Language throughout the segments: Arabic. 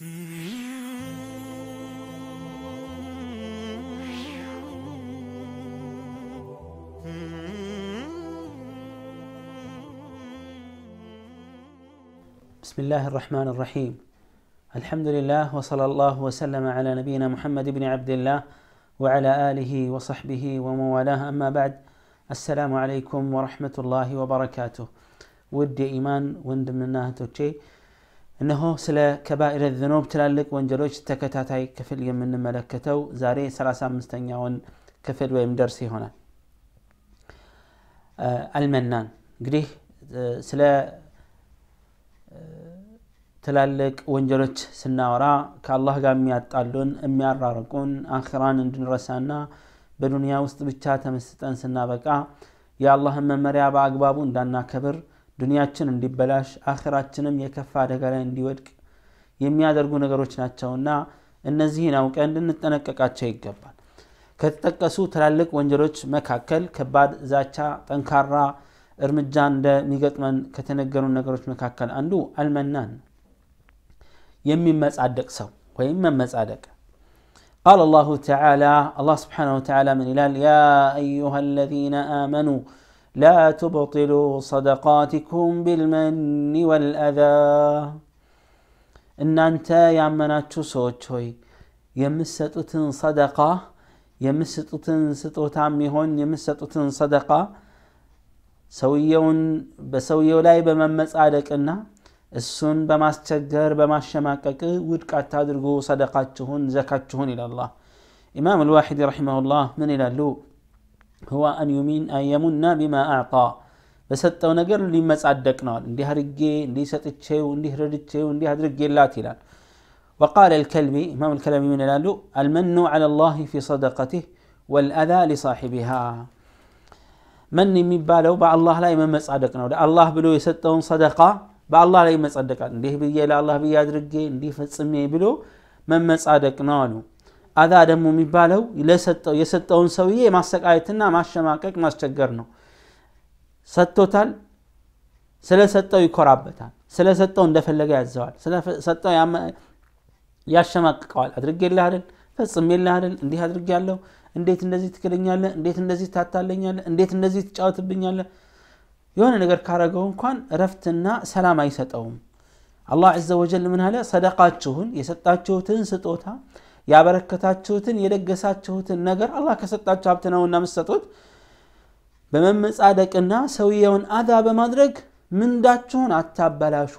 بسم الله الرحمن الرحيم الحمد لله وصلى الله وسلم على نبينا محمد بن عبد الله وعلى آله وصحبه وموالاه أما بعد السلام عليكم ورحمة الله وبركاته ودي إيمان وندمنا توتشي እነሆ ስለ ከባኢረ ዝኖብ ትላልቅ ወንጀሎች ተከታታይ ክፍል የምንመለከተው ዛሬ 35ኛውን ክፍል ወይም ደርስ ይሆናል አልመናን እንግዲህ ስለ ትላልቅ ወንጀሎች ስናወራ ከአላህ ጋር የሚያጣሉን የሚያራርቁን አክራን እንድንረሳና በዱንያ ውስጥ ብቻ ተመስጠን ስናበቃ የአላህን መመሪያ በአግባቡ እንዳናከብር ዱንያችን እንዲበላሽ አኽራችንም የከፋ አደጋ ላይ እንዲወድቅ የሚያደርጉ ነገሮች ናቸውና እነዚህን አውቀ እንድንጠነቀቃቸው ይገባል ከተጠቀሱ ትላልቅ ወንጀሎች መካከል ከባድ ዛቻ ጠንካራ እርምጃ እንደሚገጥመን ከተነገሩ ነገሮች መካከል አንዱ አልመናን የሚመጻደቅ ሰው ወይም መመጻደቅ ቃል አላሁ ተላ አላ ስብን ተላ ምን ይላል ያ አዩሃ الذين አመኑ لا تبطلوا صدقاتكم بالمن والأذى إن أنت يا مناتشو يا يمستوتن صدقة يمستوتن ستوت عمي هون يمستوتن صدقة سويون بسويو لاي بممس عليك إنا السن بما استجر بما شماكك ودك أتادرقو صدقاتهن زكاتهن إلى الله إمام الواحد رحمه الله من إلى اللوء هو أن يمين أن يمنا بما أعطى بس التو نجر اللي ما صدقنا اللي هرجي اللي سات الشيء واللي هرد الشيء هرجي لا تلا وقال الكلبي إمام الكلبي من الألو المن على الله في صدقته والأذى لصاحبها من من بالو الله لا يمن مصدقنا الله بلو يسطون صدقه بع الله لا يمن صدقنا ليه بيجي لا الله بيادرجي اللي فصمي بلو من مصدقنا له አዛ ደግሞ የሚባለው ለሰጠው የሰጠውን ሰውዬ የማሰቃየትና ማሸማቀቅ ማስቸገር ነው ሰጥቶታል ስለሰጠው ይኮራበታል ስለሰጠው እንደፈለገ ያዘዋል ስለሰጠው ያሸማቅቀዋል አድርጌልህ አይደል ፈጽሜልህ አይደል እንዲህ ያለው እንዴት እንደዚህ ትክደኛለህ እንዴት እንደዚህ ታታለኛለ እንዴት እንደዚህ ትጫወትብኛለ የሆነ ነገር ካረገው እንኳን እረፍትና ሰላም አይሰጠውም አላህ ዘ ወጀል ምን አለ ሰደቃችሁን የሰጣችሁትን ስጦታ ያበረከታችሁትን የደገሳችሁትን ነገር አላህ ከሰጣችሁ ሀብት ነው እናምሰጡት በመመጻደቅና ሰውየውን አዛ በማድረግ ምንዳችሁን አታበላሹ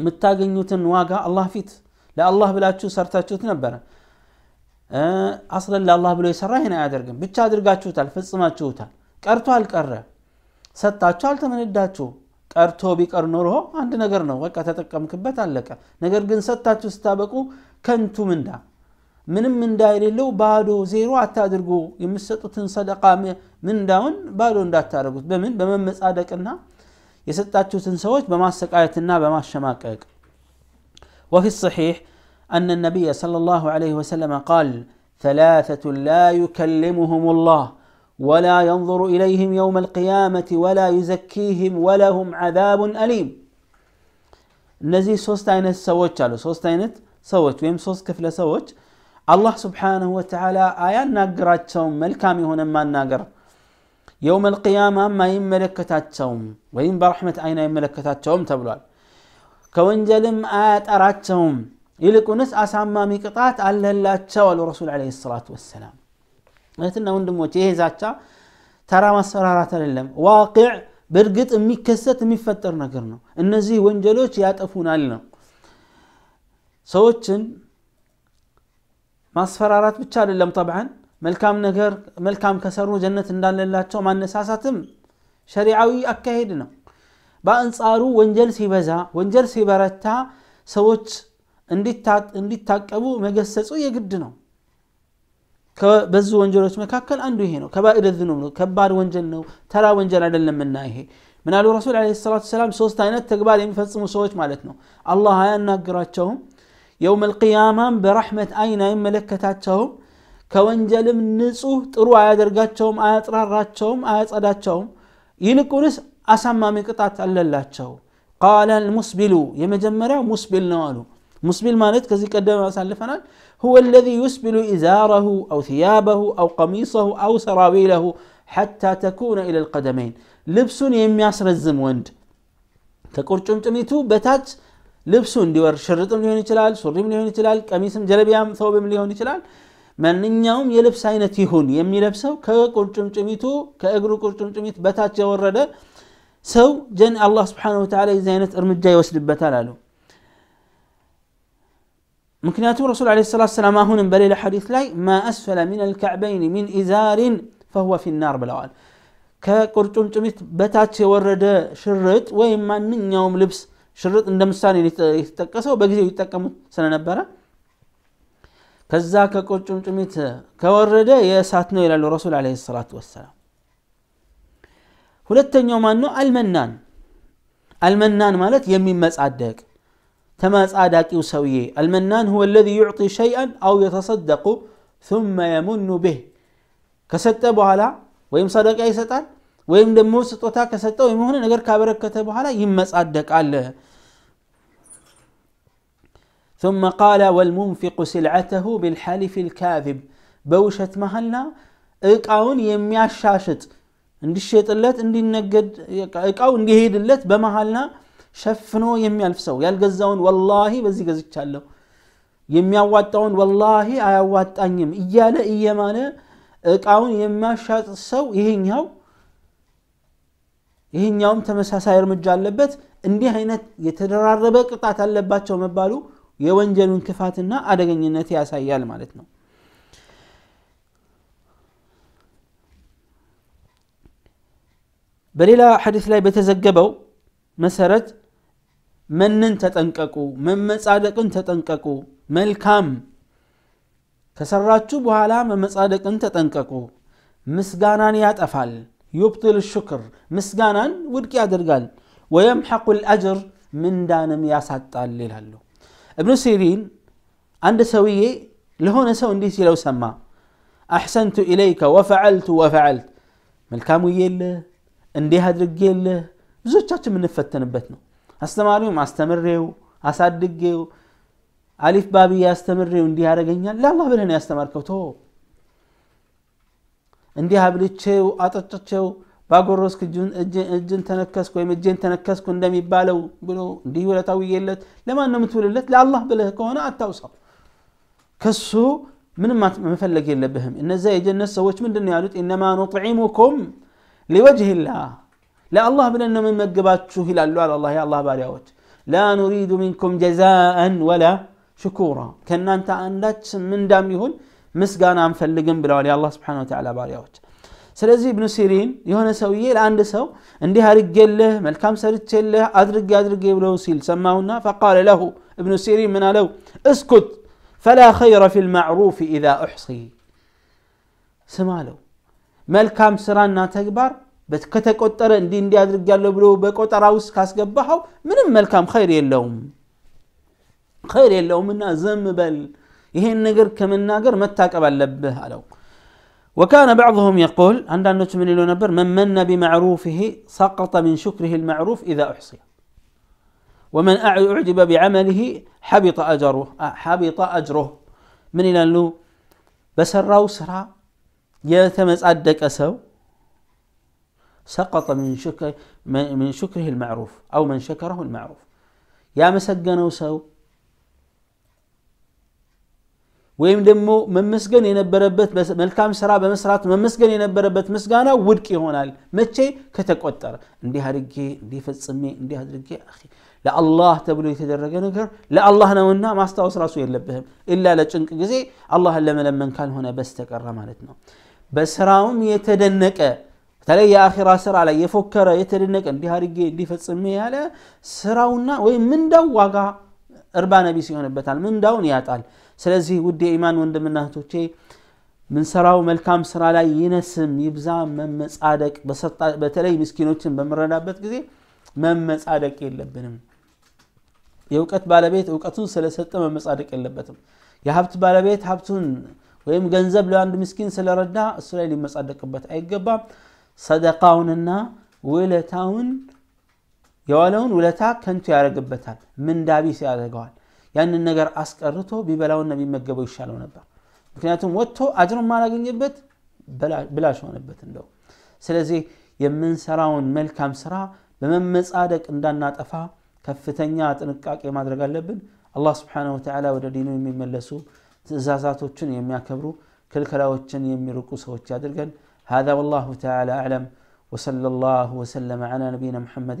የምታገኙትን ዋጋ አላህ ፊት ለአላህ ብላችሁ ሰርታችሁት ነበረ አስለን ለአላህ ብሎ የሰራ ይህን አያደርግም ብቻ አድርጋችሁታል ፈጽማችሁታል ቀርቶ አልቀረ ሰጥታችሁ አልተመነዳችሁ ቀርቶ ቢቀር ኖርሆ አንድ ነገር ነው በቃ ተጠቀምክበት አለቀ ነገር ግን ሰጥታችሁ ስታበቁ ከንቱ ምንዳ ምንም ምንዳ የሌለው ባዶ ዜሮ አታድርጉ بمن ሰደቃ ምንዳውን ባዶ እንዳታደርጉት በምን በመመጻደቅና የሰጣችሁትን ሰዎች በማሰቃየትና በማሸማቀቅ وفي الصحيح أن النبي صلى الله عليه وسلم قال ثلاثة لا يكلمهم الله ولا ينظر إليهم يوم القيامة ولا يزكيهم ولهم عذاب أليم نزي سوست عينت سوت قالوا ሰዎች ወይም ሶስት ክፍለ ሰዎች አላህ ስብሓንሁ ወተዓላ አያናግራቸውም መልካም የሆነ ማናገር የውም አልቅያማም አይመለከታቸውም ወይም በረሕመት አይን አይመለከታቸውም ተብሏል ከወንጀልም አያጠራቸውም ይልቁንስ አሳማሚ ቅጣት አለላቸው አሉ ረሱል ለ ሰላቱ ወሰላም እህትና ወንድሞች ይሄ ዛቻ ተራ ማስፈራራት አይደለም ዋቅዕ በእርግጥ የሚከሰት የሚፈጠር ነገር ነው እነዚህ ወንጀሎች ያጠፉናል ነው ሰዎችን ማስፈራራት ብቻ አይደለም ጠብዓን መልካም ነገር መልካም ከሰሩ ጀነት እንዳለላቸው ማነሳሳትም ሸሪዓዊ አካሄድ ነው በአንጻሩ ወንጀል ሲበዛ ወንጀል ሲበረታ ሰዎች እንዲታቀቡ መገሰጹ የግድ ነው በዙ ወንጀሎች መካከል አንዱ ይሄ ነው ከባኢር ዝኑብ ነው ከባድ ወንጀል ነው ተራ ወንጀል አይደለምና ይሄ ምናሉ ረሱል ለ ሰላት ሰላም ሶስት አይነት ተግባር የሚፈጽሙ ሰዎች ማለት ነው አላህ አያናግራቸውም يوم القيامة برحمة أين إما لك تاتهم كونجل من نسو ترو آيات رقاتهم آيات رراتهم آيات أداتهم ينكونس أسمى مكتات ألالاتهم قال المسبلو يمجمرا مسبل نوالو مسبل مالت كذي قدام أسالفنا هو الذي يسبل إزاره أو ثيابه أو قميصه أو سراويله حتى تكون إلى القدمين لبسون يمياس رزم وند تقول جمتميتو بتات ልብሱ እንዲወር ሽርጥም ሊሆን ይችላል ሱሪም ሊሆን ይችላል ቀሚስም ጀለቢያም ሰውብም ሊሆን ይችላል ማንኛውም የልብስ አይነት ይሁን የሚለብሰው ከቁርጭምጭሚቱ ከእግሩ ቁርጭምጭሚት በታች የወረደ ሰው ጀን አላህ ስብሓን ወተላ የዚህ አይነት እርምጃ ይወስድበታል አሉ ምክንያቱም ረሱል ለ ሰላት ሰላም አሁንም በሌላ ሐዲስ ላይ ማ አስፈለ ምን አልካዕበይን ሚን ኢዛሪን ፈሁወ ፊናር ብለዋል ከቁርጭምጭሚት በታች የወረደ ሽርጥ ወይም ማንኛውም ልብስ ሽርጥ እንደ ምሳሌ የተጠቀሰው በጊዜው ይጠቀሙት ስለነበረ ከዛ ከቁርጭምጭሚት ከወረደ የእሳት ነው ይላሉ ረሱል አለ ሰላቱ ወሰላም ሁለተኛው ማን ነው አልመናን አልመናን ማለት የሚመጻደቅ ተመጻዳቂው ሰውዬ አልመናን هو الذي يعطي شيئا او يتصدق ثم يمن به ከሰጠ በኋላ ወይም ሰደቃ ይሰጣል ወይም ደግሞ ስጦታ ከሰጠው ወይም ሆነ ነገር ካበረከተ በኋላ ይመጻደቃል ثم قال والمنفق سلعته بالحلف الكاذب بوشت مهلنا اقاون يمياشاشت عند الشيط اللات عند النقد اقاون قهيد اللات بمهلنا شفنو يميا الفسو يالقزاون والله بزي قزيك شالو يميا واتاون والله اياواتا يم ايالا ايامانا اقاون يمياشاشت السو يهين يهو ይህኛውም ተመሳሳይ እርምጃ አለበት እንዲህ አይነት የተደራረበ ቅጣት አለባቸው መባሉ የወንጀሉን ክፋትና አደገኝነት ያሳያል ማለት ነው በሌላ ሐዲስ ላይ በተዘገበው መሰረት መንን ተጠንቀቁ መመጻደቅን ተጠንቀቁ መልካም ከሰራችሁ በኋላ መመጻደቅን ተጠንቀቁ ምስጋናን ያጠፋል يبطل الشكر مسجانا ودك يا درقال ويمحق الأجر من دانم يا سات ابن سيرين عند سوية لهون سو ديسي لو سما أحسنت إليك وفعلت وفعلت ملكام ويل اندي هدرق يل زوجات من نفتن بتنا أستمريو مع أستمريو أسعد دقيو بابي أستمريو اندي هرقين لا الله بلهن أستمر كوتو እንዲህ አብልቼው አጠጭቼው ባጎረስክ እጅን ተነከስኩ ወይም እጄን ተነከስኩ እንደሚባለው ብሎ እንዲህ ውለታዊ የለት ለማን ነው የምትውልለት ለአላህ ብለህ ከሆነ አታውሳው ከሱ ምንም መፈለግ የለብህም እነዚያ የጀነት ሰዎች ምንድን ነው ያሉት ኢነማ ኑጥዒሙኩም ሊወጅህላህ ለአላህ ብለን ነው የምንመግባችሁ ይላሉ አላ የአላህ ባሪያዎች ላ ኑሪዱ ሚንኩም ጀዛአን ወላ ሽኩራ ከእናንተ አንዳች ምንዳም ይሁን مسقانا انفلقن بلوالي الله سبحانه وتعالى باريوت سلزي ابن سيرين يهنا سوية لعند سو اندي هارق له ملكام سرد له ادرق ادرق يبلو سيل سماونا فقال له ابن سيرين من له اسكت فلا خير في المعروف اذا احصي سمالو ملكام سرنا تكبر بتكتك قطر اندي اندي ادرق يالو بلو بكتر اوس كاس من ملكام خير يلوم خير يلوم انا زم بل ይሄን ነገር ከመናገር መታቀብ አለብህ አለው وكان بعضهم يقول عندنا نتمنى له نبر من من بمعروفه سقط من شكره المعروف إذا أحصي ومن أعجب بعمله حبط أجره حبط أجره من إلى له وسرى سرا أدك أسو سقط من شكر من شكره المعروف أو من شكره المعروف يا مسجن وسو ويم دمو ممسجن ينبربت بس ملكام سرا بمسرات ممسجن ينبربت مسجانا ودكي هونال متشي كتكوتر اندي هرجي اندي فتسمي اندي هرجي اخي لا الله تبلو يتدرج نكر لا الله نونا ما استوى راسه يلبهم الا لچنك غزي الله لما لما كان هنا بس تكرم مالتنا بس راهم يتدنك تلي اخر سر على يفكر يتدنك اندي هرجي اندي فتسمي على سراونا وين من دواغا እርባ ነቢስ ይሆንበታል ምንዳውን ያጣል ስለዚህ ውድ የኢማን ወንድምናቶቼ ምንሰራው መልካም ስራ ላይ ይነስም ይብዛ መመጻደቅ በተለይ ምስኪኖችን በምረዳበት ጊዜ መመጻደቅ የለብንም የእውቀት ባለቤት እውቀቱን ስለሰጠ መመጻደቅ የለበትም የሀብት ባለቤት ሀብቱን ወይም ገንዘብ ለአንድ ምስኪን ስለረዳ እሱ ላይ ሊመጻደቅበት አይገባም ሰደቃውንና ውለታውን የዋለውን ውለታ ከንቱ ያደረግበታል ምንዳቢስ ያደርገዋል ያንን ነገር አስቀርቶ ቢበላውና ቢመገበው ይሻለው ነበር ምክንያቱም ወጥቶ አጅሩን ማላገኘበት ብላሽ ሆነበት እንደው ስለዚህ የምንሰራውን መልካም ስራ በመመጻደቅ እንዳናጠፋ ከፍተኛ ጥንቃቄ ማድረግ አለብን አላህ ስብሓን ወተላ ወደ ዲኑ የሚመለሱ ትእዛዛቶችን የሚያከብሩ ክልከላዎችን የሚርቁ ሰዎች ያድርገን هذا والله تعالى أعلم وصلى الله وسلم على نبينا محمد